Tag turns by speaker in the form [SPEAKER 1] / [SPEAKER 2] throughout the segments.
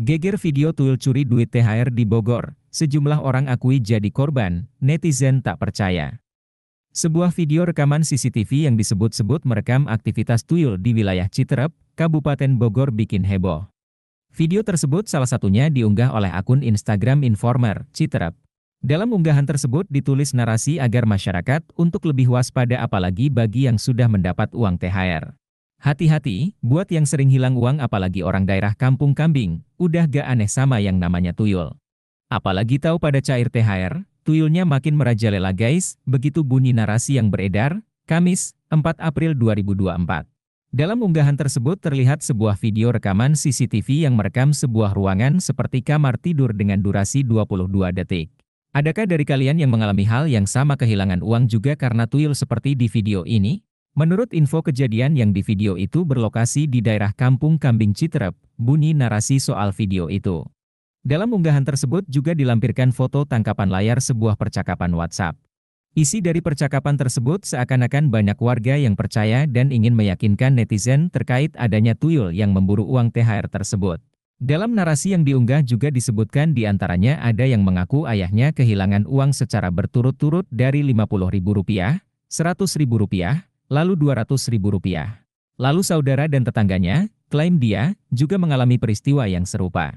[SPEAKER 1] Geger video tuil curi duit THR di Bogor, sejumlah orang akui jadi korban, netizen tak percaya. Sebuah video rekaman CCTV yang disebut-sebut merekam aktivitas tuyul di wilayah Citerep, Kabupaten Bogor bikin heboh. Video tersebut salah satunya diunggah oleh akun Instagram Informer, Citerep. Dalam unggahan tersebut ditulis narasi agar masyarakat untuk lebih waspada apalagi bagi yang sudah mendapat uang THR. Hati-hati, buat yang sering hilang uang apalagi orang daerah kampung kambing, udah gak aneh sama yang namanya tuyul. Apalagi tahu pada cair THR, tuyulnya makin merajalela guys, begitu bunyi narasi yang beredar, Kamis, 4 April 2024. Dalam unggahan tersebut terlihat sebuah video rekaman CCTV yang merekam sebuah ruangan seperti kamar tidur dengan durasi 22 detik. Adakah dari kalian yang mengalami hal yang sama kehilangan uang juga karena tuyul seperti di video ini? Menurut info kejadian yang di video itu berlokasi di daerah Kampung Kambing Citrep, bunyi narasi soal video itu. Dalam unggahan tersebut juga dilampirkan foto tangkapan layar sebuah percakapan WhatsApp. Isi dari percakapan tersebut seakan-akan banyak warga yang percaya dan ingin meyakinkan netizen terkait adanya tuyul yang memburu uang THR tersebut. Dalam narasi yang diunggah juga disebutkan di antaranya ada yang mengaku ayahnya kehilangan uang secara berturut-turut dari Rp50.000, Rp100.000, lalu Rp200.000. Lalu saudara dan tetangganya, klaim dia, juga mengalami peristiwa yang serupa.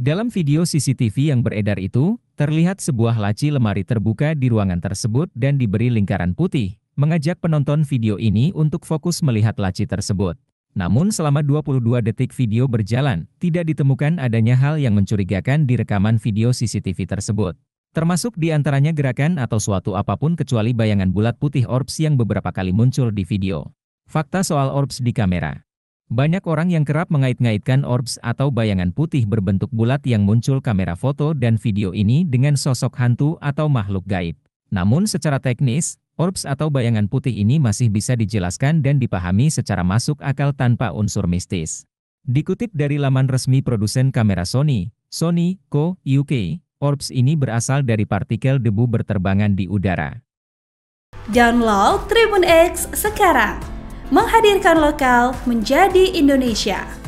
[SPEAKER 1] Dalam video CCTV yang beredar itu, terlihat sebuah laci lemari terbuka di ruangan tersebut dan diberi lingkaran putih, mengajak penonton video ini untuk fokus melihat laci tersebut. Namun selama 22 detik video berjalan, tidak ditemukan adanya hal yang mencurigakan di rekaman video CCTV tersebut. Termasuk di antaranya gerakan atau suatu apapun kecuali bayangan bulat putih orbs yang beberapa kali muncul di video. Fakta soal orbs di kamera. Banyak orang yang kerap mengait-ngaitkan orbs atau bayangan putih berbentuk bulat yang muncul kamera foto dan video ini dengan sosok hantu atau makhluk gaib. Namun secara teknis, orbs atau bayangan putih ini masih bisa dijelaskan dan dipahami secara masuk akal tanpa unsur mistis. Dikutip dari laman resmi produsen kamera Sony, Sony Co. UK, Orbs ini berasal dari partikel debu berterbangan di udara. Download Tribun X sekarang. Menghadirkan lokal menjadi Indonesia.